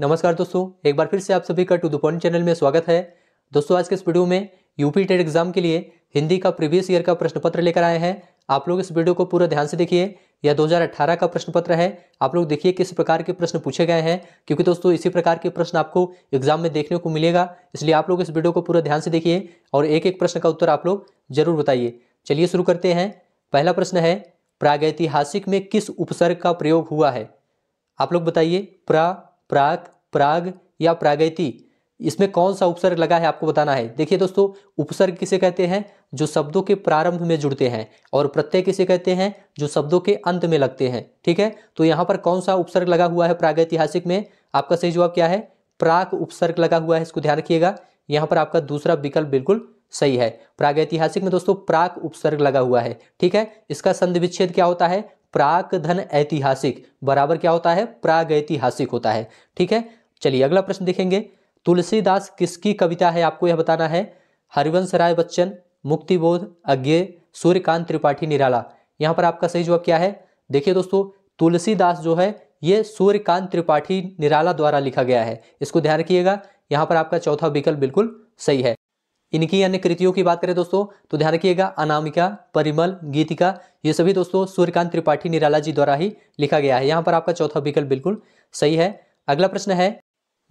नमस्कार दोस्तों एक बार फिर से आप सभी का टू द पॉइंट चैनल में स्वागत है दोस्तों आज के इस वीडियो में यूपी टेट एग्जाम के लिए हिंदी का प्रीवियस ईयर का प्रश्न पत्र लेकर आए हैं आप लोग इस वीडियो को पूरा ध्यान से देखिए यह 2018 का प्रश्न पत्र है आप लोग देखिए किस प्रकार के प्रश्न पूछे गए हैं क्योंकि दोस्तों इसी प्रकार के प्रश्न आपको एग्जाम में देखने को मिलेगा इसलिए आप लोग इस वीडियो को पूरा ध्यान से देखिए और एक एक प्रश्न का उत्तर आप लोग जरूर बताइए चलिए शुरू करते हैं पहला प्रश्न है प्रागैतिहासिक में किस उपसर्ग का प्रयोग हुआ है आप लोग बताइए प्रा प्राग प्राग या प्रागैति इसमें कौन सा उपसर्ग लगा है आपको बताना है देखिए दोस्तों उपसर्ग किसे कहते हैं जो शब्दों के प्रारंभ में जुड़ते हैं और प्रत्यय किसे कहते हैं जो शब्दों के अंत में लगते हैं ठीक है तो यहाँ पर कौन सा उपसर्ग लगा हुआ है प्रागैतिहासिक में आपका सही जवाब क्या है प्राक उपसर्ग लगा हुआ है इसको ध्यान रखिएगा यहाँ पर आपका दूसरा विकल्प बिल्कुल सही है प्रागैतिहासिक में दोस्तों प्राक उपसर्ग लगा हुआ है ठीक है इसका संधि विच्छेद क्या होता है प्राक धन ऐतिहासिक बराबर क्या होता है प्राग ऐतिहासिक होता है ठीक है चलिए अगला प्रश्न देखेंगे तुलसीदास किसकी कविता है आपको यह बताना है हरिवंश राय बच्चन मुक्तिबोध अज्ञे सूर्यकांत त्रिपाठी निराला यहाँ पर आपका सही जवाब क्या है देखिए दोस्तों तुलसीदास जो है ये सूर्यकांत त्रिपाठी निराला द्वारा लिखा गया है इसको ध्यान रखिएगा यहाँ पर आपका चौथा विकल्प बिल्कुल सही है इनकी अन्य कृतियों की बात करें दोस्तों तो ध्यान रखिएगा अनामिका परिमल गीतिका ये सभी दोस्तों सूर्यकांत त्रिपाठी निराला जी द्वारा ही लिखा गया है यहाँ पर आपका चौथा विकल्प बिल्कुल सही है अगला प्रश्न है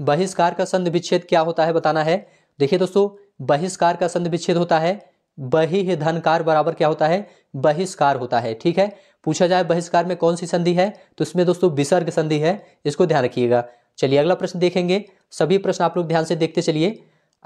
बहिष्कार का संध विच्छेद क्या होता है बताना है देखिए दोस्तों बहिष्कार का संध विच्छेद होता है बहि धनकार बराबर क्या होता है बहिष्कार होता है ठीक है पूछा जाए बहिष्कार में कौन सी संधि है तो इसमें दोस्तों विसर्ग संधि है इसको ध्यान रखिएगा चलिए अगला प्रश्न देखेंगे सभी प्रश्न आप लोग ध्यान से देखते चलिए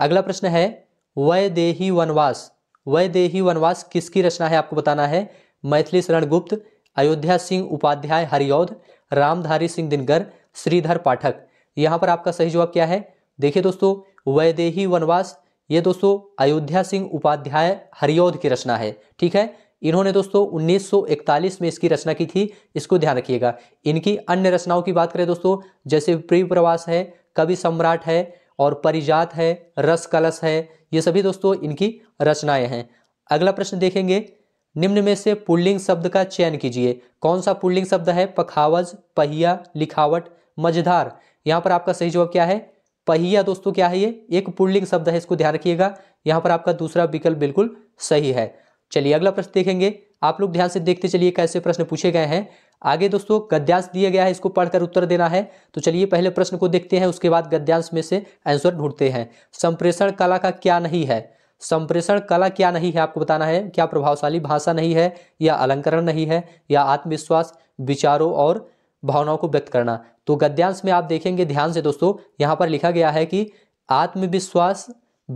अगला प्रश्न है वय देही वनवास वय देही वनवास किसकी रचना है आपको बताना है मैथिली शरण गुप्त अयोध्या सिंह उपाध्याय हरियोध रामधारी सिंह दिनकर श्रीधर पाठक यहाँ पर आपका सही जवाब क्या है देखिए दोस्तों वैदेही वनवास ये दोस्तों अयोध्या सिंह उपाध्याय हरियोध की रचना है ठीक है इन्होंने दोस्तों 1941 में इसकी रचना की थी इसको ध्यान रखिएगा इनकी अन्य रचनाओं की बात करें दोस्तों जैसे प्रिय प्रवास है कवि सम्राट है और परिजात है रस कलश है ये सभी दोस्तों इनकी रचनाएं हैं अगला प्रश्न देखेंगे निम्न में से पुल्लिंग शब्द का चयन कीजिए कौन सा पुल्लिंग शब्द है पखावज पहिया लिखावट मझधार यहाँ पर आपका सही जवाब क्या है पहिया दोस्तों क्या है ये एक पुल्लिंग शब्द है इसको ध्यान रखिएगा यहाँ पर आपका दूसरा विकल्प बिल्कुल सही है चलिए अगला प्रश्न देखेंगे आप लोग ध्यान से देखते चलिए कैसे प्रश्न पूछे गए हैं आगे दोस्तों गद्यांश दिया गया है इसको पढ़कर उत्तर देना है तो चलिए पहले प्रश्न को देखते हैं उसके बाद गद्यांश में से आंसर ढूंढते हैं संप्रेषण कला का क्या नहीं है संप्रेषण कला क्या नहीं है आपको बताना है क्या प्रभावशाली भाषा नहीं है या अलंकरण नहीं है या आत्मविश्वास विचारों और भावनाओं को व्यक्त करना तो गद्यांश में आप देखेंगे ध्यान से दोस्तों यहाँ पर लिखा गया है कि आत्मविश्वास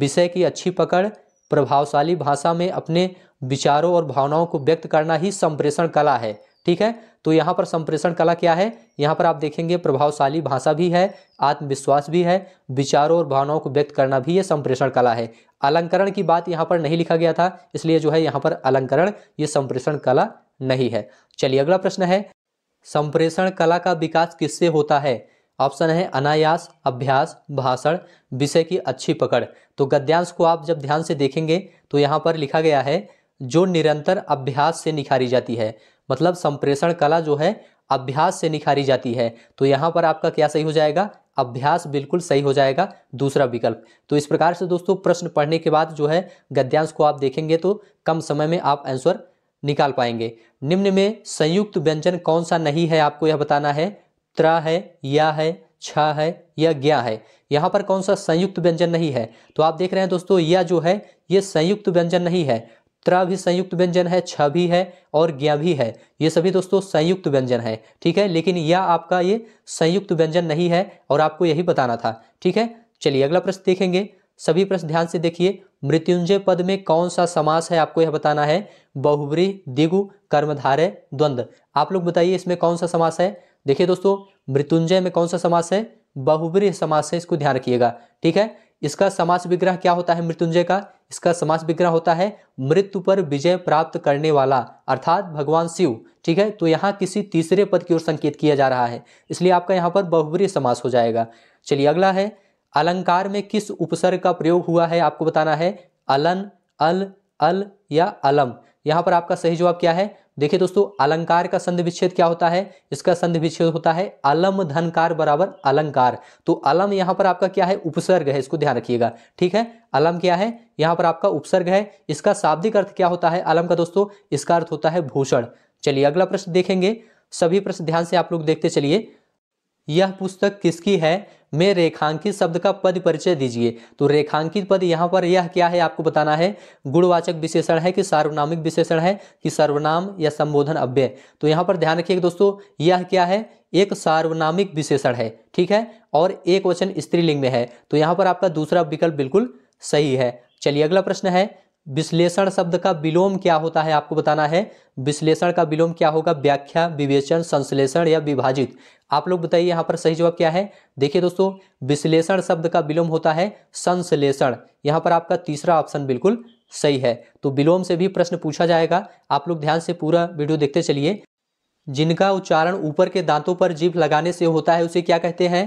विषय की अच्छी पकड़ प्रभावशाली भाषा में अपने विचारों और भावनाओं को व्यक्त करना ही संप्रेषण कला है ठीक है तो यहाँ पर संप्रेषण कला क्या है यहाँ पर आप देखेंगे प्रभावशाली भाषा भी है आत्मविश्वास भी है विचारों और भावनाओं को व्यक्त करना भी ये संप्रेषण कला है अलंकरण की बात यहाँ पर नहीं लिखा गया था इसलिए जो है यहाँ पर अलंकरण ये संप्रेषण कला नहीं है चलिए अगला प्रश्न है संप्रेषण कला का विकास किससे होता है ऑप्शन है अनायास अभ्यास भाषण विषय की अच्छी पकड़ तो गद्यांश को आप जब ध्यान से देखेंगे तो यहाँ पर लिखा गया है जो निरंतर अभ्यास से निखारी जाती है मतलब संप्रेषण कला जो है अभ्यास से निखारी जाती है तो यहाँ पर आपका क्या सही हो जाएगा अभ्यास बिल्कुल सही हो जाएगा दूसरा विकल्प तो इस प्रकार से दोस्तों प्रश्न पढ़ने के बाद जो है गद्यांश को आप देखेंगे तो कम समय में आप आंसर निकाल पाएंगे निम्न में संयुक्त व्यंजन कौन सा नहीं है आपको यह बताना है त्र है या है छ है या ज्ञा है यहाँ पर कौन सा संयुक्त व्यंजन नहीं है तो आप देख रहे हैं दोस्तों यह जो है ये संयुक्त व्यंजन नहीं है त्रा भी संयुक्त व्यंजन है छ भी है और ज्ञा भी है ये सभी दोस्तों संयुक्त व्यंजन है ठीक है लेकिन यह आपका ये संयुक्त व्यंजन नहीं है और आपको यही बताना था ठीक है चलिए अगला प्रश्न देखेंगे सभी प्रश्न ध्यान से देखिए मृत्युंजय पद में कौन सा समास है आपको यह बताना है बहुब्री दिगु कर्मधारय द्वंद्व आप लोग बताइए इसमें कौन सा समास है देखिए दोस्तों मृत्युंजय में कौन सा समास है बहुब्री समास है इसको ध्यान रखिएगा ठीक है इसका समास विग्रह क्या होता है मृत्युंजय का इसका समास विग्रह होता है मृत्यु पर विजय प्राप्त करने वाला अर्थात भगवान शिव ठीक है तो यहाँ किसी तीसरे पद की ओर संकेत किया जा रहा है इसलिए आपका यहाँ पर बहुबरी समास हो जाएगा चलिए अगला है अलंकार में किस उपसर्ग का प्रयोग हुआ है आपको बताना है अलन अल अल या अलम यहाँ पर आपका सही जवाब क्या है देखिए दोस्तों अलंकार का संधि विच्छेद क्या होता है इसका संधि विच्छेद होता है अलम धनकार बराबर अलंकार तो अलम यहां पर आपका क्या है उपसर्ग है इसको ध्यान रखिएगा ठीक है अलम क्या है यहां पर आपका उपसर्ग है इसका शाब्दिक अर्थ क्या होता है अलम का दोस्तों इसका अर्थ होता है भूषण चलिए अगला प्रश्न देखेंगे सभी प्रश्न ध्यान से आप लोग देखते चलिए यह पुस्तक किसकी है में रेखांकित शब्द का पद परिचय दीजिए तो रेखांकित पद यहाँ पर यह क्या है आपको बताना है गुणवाचक विशेषण है कि सार्वनामिक विशेषण है कि सर्वनाम या संबोधन अव्यय तो यहाँ पर ध्यान रखिएगा दोस्तों यह क्या है एक सार्वनामिक विशेषण है ठीक है और एक वचन स्त्रीलिंग में है तो यहाँ पर आपका दूसरा विकल्प बिल्कुल सही है चलिए अगला प्रश्न है विश्लेषण शब्द का विलोम क्या होता है आपको बताना है विश्लेषण का विलोम क्या होगा व्याख्या विवेचन संश्लेषण या विभाजित आप लोग बताइए यहाँ पर सही जवाब क्या है देखिए दोस्तों विश्लेषण शब्द का विलोम होता है संश्लेषण यहाँ पर आपका तीसरा ऑप्शन बिल्कुल सही है तो विलोम से भी प्रश्न पूछा जाएगा आप लोग ध्यान से पूरा वीडियो देखते चलिए जिनका उच्चारण ऊपर के दांतों पर जीभ लगाने से होता है उसे क्या कहते हैं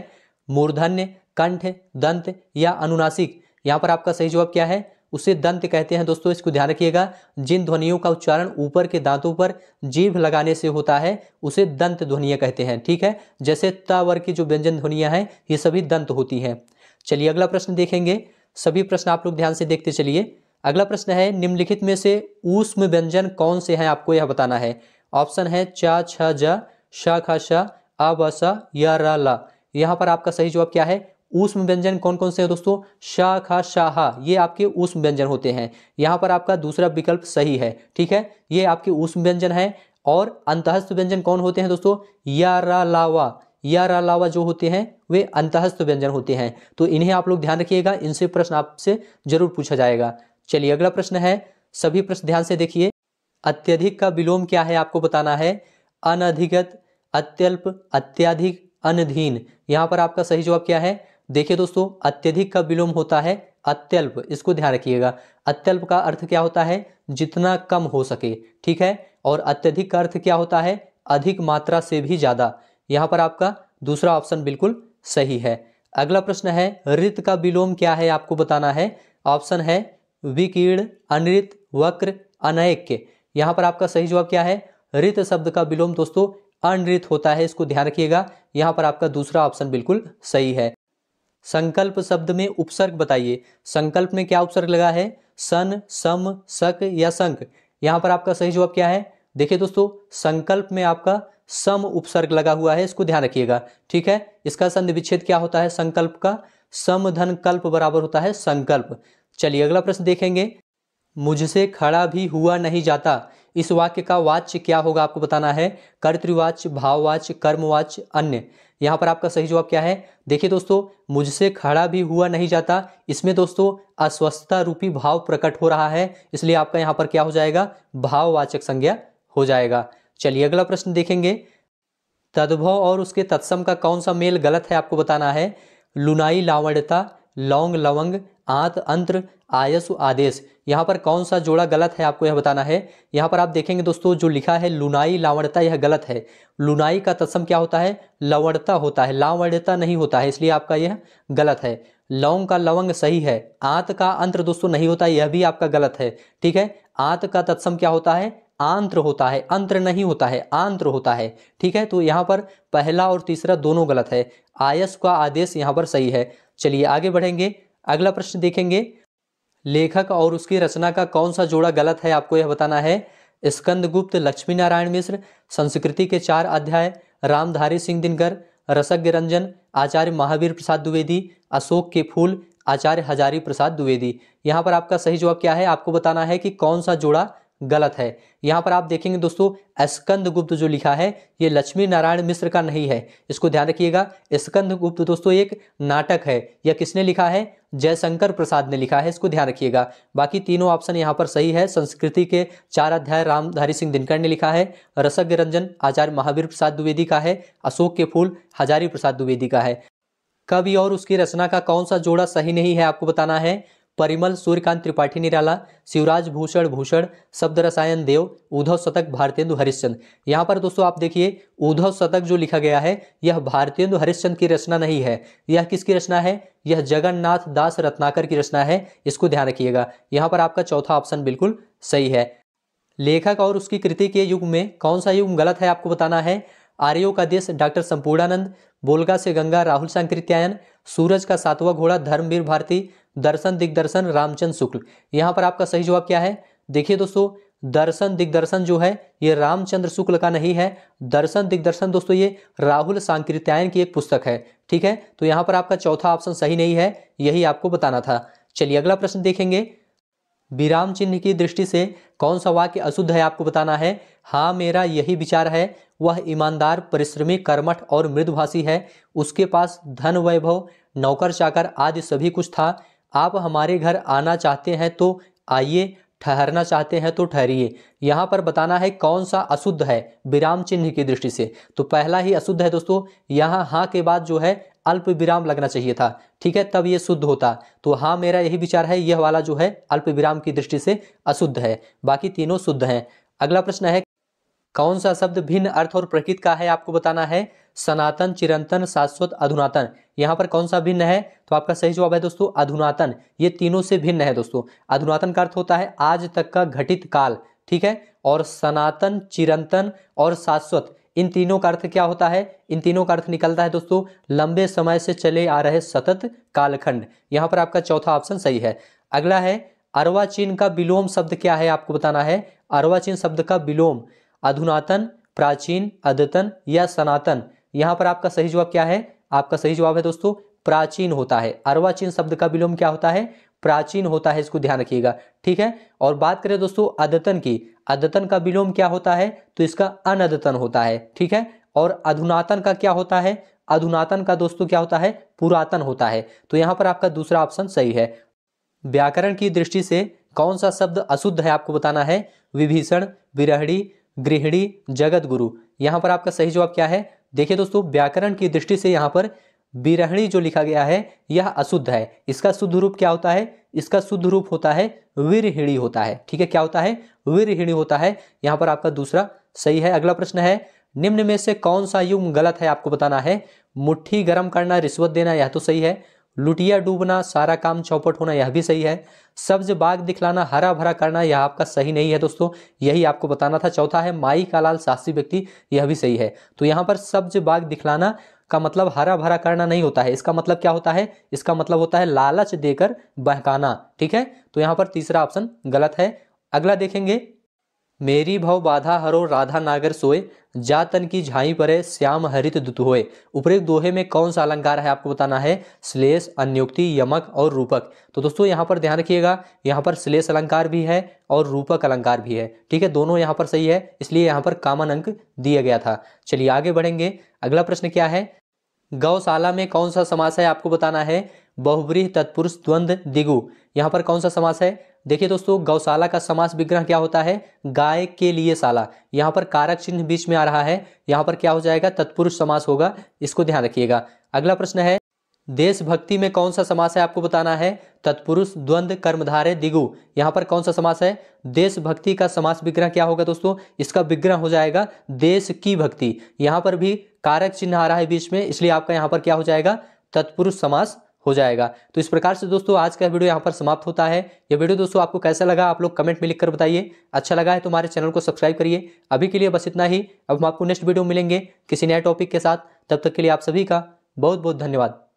मूर्धन्य कंठ दंत या अनुनासिक यहाँ पर आपका सही जवाब क्या है उसे दंत कहते हैं दोस्तों इसको ध्यान रखिएगा जिन ध्वनियों का उच्चारण ऊपर के दांतों पर जीभ लगाने से होता है उसे दंत ध्वनियाँ कहते हैं ठीक है जैसे त की जो व्यंजन ध्वनियाँ हैं ये सभी दंत होती हैं चलिए अगला प्रश्न देखेंगे सभी प्रश्न आप लोग ध्यान से देखते चलिए अगला प्रश्न है निम्नलिखित में से ऊष्म व्यंजन कौन से हैं आपको यह बताना है ऑप्शन है चा छ ज श ख श अ ब स य र ल यहाँ पर आपका सही जवाब क्या है उष्म व्यंजन कौन कौन से हैं दोस्तों शाह खा शाह ये आपके उष्म व्यंजन होते हैं यहाँ पर आपका दूसरा विकल्प सही है ठीक है ये आपके उष्म व्यंजन है और अंतहस्थ व्यंजन कौन होते हैं दोस्तों या रा लावा या रा लावा जो होते हैं वे अंतहस्थ व्यंजन होते हैं तो इन्हें आप लोग ध्यान रखिएगा इनसे प्रश्न आपसे जरूर पूछा जाएगा चलिए अगला प्रश्न है सभी प्रश्न ध्यान से देखिए अत्यधिक का विलोम क्या है आपको बताना है अनधिगत अत्यल्प अत्याधिक अनधीन यहाँ पर आपका सही जवाब क्या है देखिए दोस्तों अत्यधिक का विलोम होता है अत्यल्प इसको ध्यान रखिएगा अत्यल्प का अर्थ क्या होता है जितना कम हो सके ठीक है और अत्यधिक का अर्थ क्या होता है अधिक मात्रा से भी ज़्यादा यहाँ पर आपका दूसरा ऑप्शन बिल्कुल सही है अगला प्रश्न है ऋत का विलोम क्या है आपको बताना है ऑप्शन है विकीर्ण अनृत वक्र अनैक्य यहाँ पर आपका सही जवाब क्या है ऋत शब्द का विलोम दोस्तों अनृत होता है इसको ध्यान रखिएगा यहाँ पर आपका दूसरा ऑप्शन बिल्कुल सही है संकल्प शब्द में उपसर्ग बताइए संकल्प में क्या उपसर्ग लगा है सन सम सक या संक यहां पर आपका सही जवाब क्या है देखिए दोस्तों संकल्प में आपका सम उपसर्ग लगा हुआ है इसको ध्यान रखिएगा ठीक है इसका संधि विच्छेद क्या होता है संकल्प का सम धन कल्प बराबर होता है संकल्प चलिए अगला प्रश्न देखेंगे मुझसे खड़ा भी हुआ नहीं जाता इस वाक्य का वाच्य क्या होगा आपको बताना है कर्तृवाच्य भाववाच्य कर्मवाच्य अन्य यहाँ पर आपका सही जवाब क्या है देखिए दोस्तों मुझसे खड़ा भी हुआ नहीं जाता इसमें दोस्तों अस्वस्थता रूपी भाव प्रकट हो रहा है इसलिए आपका यहाँ पर क्या हो जाएगा भाववाचक संज्ञा हो जाएगा चलिए अगला प्रश्न देखेंगे तद्भव और उसके तत्सम का कौन सा मेल गलत है आपको बताना है लुनाई लावण्यता लौंग लवंग आंत अंत्र आयसु आदेश यहाँ पर कौन सा जोड़ा गलत है आपको यह बताना है यहाँ पर आप देखेंगे दोस्तों जो लिखा है लुनाई लावणता यह गलत है लुनाई का तत्सम क्या होता है लवणता होता है लावण्यता नहीं होता है इसलिए आपका यह गलत है लौंग का लवंग सही है आंत का अंत्र दोस्तों नहीं होता यह भी आपका गलत है ठीक है आंत का तत्सम क्या होता है आंत्र होता है अंत्र नहीं होता है आंत्र होता है ठीक है तो यहाँ पर पहला और तीसरा दोनों गलत है आयस का आदेश यहाँ पर सही है चलिए आगे बढ़ेंगे अगला प्रश्न देखेंगे लेखक और उसकी रचना का कौन सा जोड़ा गलत है आपको यह बताना है स्कंदगुप्त लक्ष्मी नारायण मिश्र संस्कृति के चार अध्याय रामधारी सिंह दिनकर रसज्ञ रंजन आचार्य महावीर प्रसाद द्विवेदी अशोक के फूल आचार्य हजारी प्रसाद द्विवेदी यहाँ पर आपका सही जवाब क्या है आपको बताना है कि कौन सा जोड़ा गलत है यहाँ पर आप देखेंगे दोस्तों स्कंद गुप्त जो लिखा है ये लक्ष्मी नारायण मिश्र का नहीं है इसको ध्यान रखिएगा स्कंद गुप्त दोस्तों एक नाटक है यह किसने लिखा है जयशंकर प्रसाद ने लिखा है इसको ध्यान रखिएगा बाकी तीनों ऑप्शन यहाँ पर सही है संस्कृति के चार अध्याय रामधारी सिंह दिनकर ने लिखा है रसज्ञ रंजन आचार्य महावीर प्रसाद द्विवेदी का है अशोक के फूल हजारी प्रसाद द्विवेदी का है कवि और उसकी रचना का कौन सा जोड़ा सही नहीं है आपको बताना है परिमल सूर्यकांत त्रिपाठी निराला शिवराज भूषण भूषण शब्द रसायन देव उद्धव शतक भारतेंदु हरिश्चंद यहाँ पर दोस्तों आप देखिए उद्धव शतक जो लिखा गया है यह भारतेंदु हरिश्चंद की रचना नहीं है यह किसकी रचना है यह जगन्नाथ दास रत्नाकर की रचना है इसको ध्यान रखिएगा यहाँ पर आपका चौथा ऑप्शन बिल्कुल सही है लेखक और उसकी कृति के युग में कौन सा युग गलत है आपको बताना है आर्यो का देश डॉक्टर संपूर्णानंद बोलगा से गंगा राहुल सांकृत्यायन सूरज का सातवां घोड़ा धर्मवीर भारती दर्शन दिग्दर्शन रामचंद्र शुक्ल यहाँ पर आपका सही जवाब क्या है देखिए दोस्तों दर्शन दिग्दर्शन जो है ये रामचंद्र शुक्ल का नहीं है दर्शन दिग्दर्शन दोस्तों ये राहुल सांकृत्यायन की एक पुस्तक है ठीक है तो यहाँ पर आपका चौथा ऑप्शन सही नहीं है यही आपको बताना था चलिए अगला प्रश्न देखेंगे विराम चिन्ह की दृष्टि से कौन सा वाक्य अशुद्ध है आपको बताना है हाँ मेरा यही विचार है वह ईमानदार परिश्रमी कर्मठ और मृदुभाषी है उसके पास धन वैभव नौकर चाकर आदि सभी कुछ था आप हमारे घर आना चाहते हैं तो आइए ठहरना चाहते हैं तो ठहरिए यहाँ पर बताना है कौन सा अशुद्ध है विराम चिन्ह की दृष्टि से तो पहला ही अशुद्ध है दोस्तों यहाँ हाँ के बाद जो है अल्प विराम लगना चाहिए था ठीक है तब ये शुद्ध होता तो हाँ मेरा यही विचार है यह वाला जो है अल्प विराम की दृष्टि से अशुद्ध है बाकी तीनों शुद्ध हैं अगला प्रश्न है कौन सा शब्द भिन्न अर्थ और प्रकृति का है आपको बताना है सनातन चिरंतन शाश्वत अधुनातन यहाँ पर कौन सा भिन्न है तो आपका सही जवाब है दोस्तों अधुनातन ये तीनों से भिन्न है दोस्तों अधुनातन का अर्थ होता है आज तक का घटित काल ठीक है और सनातन चिरंतन और शाश्वत इन तीनों का अर्थ क्या होता है इन तीनों का अर्थ निकलता है दोस्तों लंबे समय से चले आ रहे सतत कालखंड यहाँ पर आपका चौथा ऑप्शन सही है अगला है अरवाचीन का विलोम शब्द क्या है आपको बताना है अरवाचीन शब्द का विलोम अधुनातन प्राचीन अद्यतन या सनातन यहां पर आपका सही जवाब क्या है आपका सही जवाब है दोस्तों प्राचीन होता है अर्वाचीन शब्द का विलोम क्या होता है प्राचीन होता है इसको ध्यान रखिएगा ठीक है और बात करें दोस्तों अद्यतन की अद्यतन का विलोम क्या होता है तो इसका अनद्यतन होता है ठीक है और अधुनातन का क्या होता है अधुनातन का दोस्तों क्या होता है पुरातन होता है तो यहां पर आपका दूसरा ऑप्शन सही है व्याकरण की दृष्टि से कौन सा शब्द अशुद्ध है आपको बताना है विभीषण विरहड़ी गृहिणी जगत गुरु यहाँ पर आपका सही जवाब क्या है देखिए दोस्तों व्याकरण की दृष्टि से यहाँ पर बिरहणी जो लिखा गया है यह अशुद्ध है इसका शुद्ध रूप क्या होता है इसका शुद्ध रूप होता है वीरहिणी होता है ठीक है क्या होता है वीरहिणी होता है यहाँ पर आपका दूसरा सही है अगला प्रश्न है निम्न में से कौन सा युग गलत है आपको बताना है मुट्ठी गर्म करना रिश्वत देना यह तो सही है लुटिया डूबना सारा काम चौपट होना यह भी सही है सब्ज बाग दिखलाना हरा भरा करना यह आपका सही नहीं है दोस्तों यही आपको बताना था चौथा है माई का लाल शास्त्री व्यक्ति यह भी सही है तो यहाँ पर सब्ज बाग दिखलाना का मतलब हरा भरा करना नहीं होता है इसका मतलब क्या होता है इसका मतलब होता है लालच देकर बहकाना ठीक है तो यहाँ पर तीसरा ऑप्शन गलत है अगला देखेंगे मेरी भव बाधा हरो राधा नागर सोए जातन की झाई परे श्याम हरित दुत होए उपरोक्त दोहे में कौन सा अलंकार है आपको बताना है श्लेष अन्युक्ति यमक और रूपक तो दोस्तों यहाँ पर ध्यान रखिएगा यहाँ पर श्लेष अलंकार भी है और रूपक अलंकार भी है ठीक है दोनों यहाँ पर सही है इसलिए यहाँ पर कामन अंक दिया गया था चलिए आगे बढ़ेंगे अगला प्रश्न क्या है गौशाला में कौन सा समास है आपको बताना है बहुव्रीह तत्पुरुष द्वंद्व दिगु यहाँ पर कौन सा समास है देखिए दोस्तों गौशाला का समास विग्रह क्या होता है गाय के लिए साला यहाँ पर कारक चिन्ह बीच में आ रहा है यहाँ पर क्या हो जाएगा तत्पुरुष समास होगा इसको ध्यान रखिएगा अगला प्रश्न है देशभक्ति में कौन सा समास है आपको बताना है तत्पुरुष द्वंद कर्मधारे दिगु यहाँ पर कौन सा समास है देशभक्ति का समास विग्रह क्या होगा दोस्तों इसका विग्रह हो जाएगा देश की भक्ति यहाँ पर भी कारक चिन्ह आ रहा है बीच में इसलिए आपका यहाँ पर क्या हो जाएगा तत्पुरुष समास हो जाएगा तो इस प्रकार से दोस्तों आज का वीडियो यहाँ पर समाप्त होता है ये वीडियो दोस्तों आपको कैसा लगा आप लोग कमेंट में लिखकर बताइए अच्छा लगा है तो हमारे चैनल को सब्सक्राइब करिए अभी के लिए बस इतना ही अब हम आपको नेक्स्ट वीडियो मिलेंगे किसी नए टॉपिक के साथ तब तक के लिए आप सभी का बहुत बहुत धन्यवाद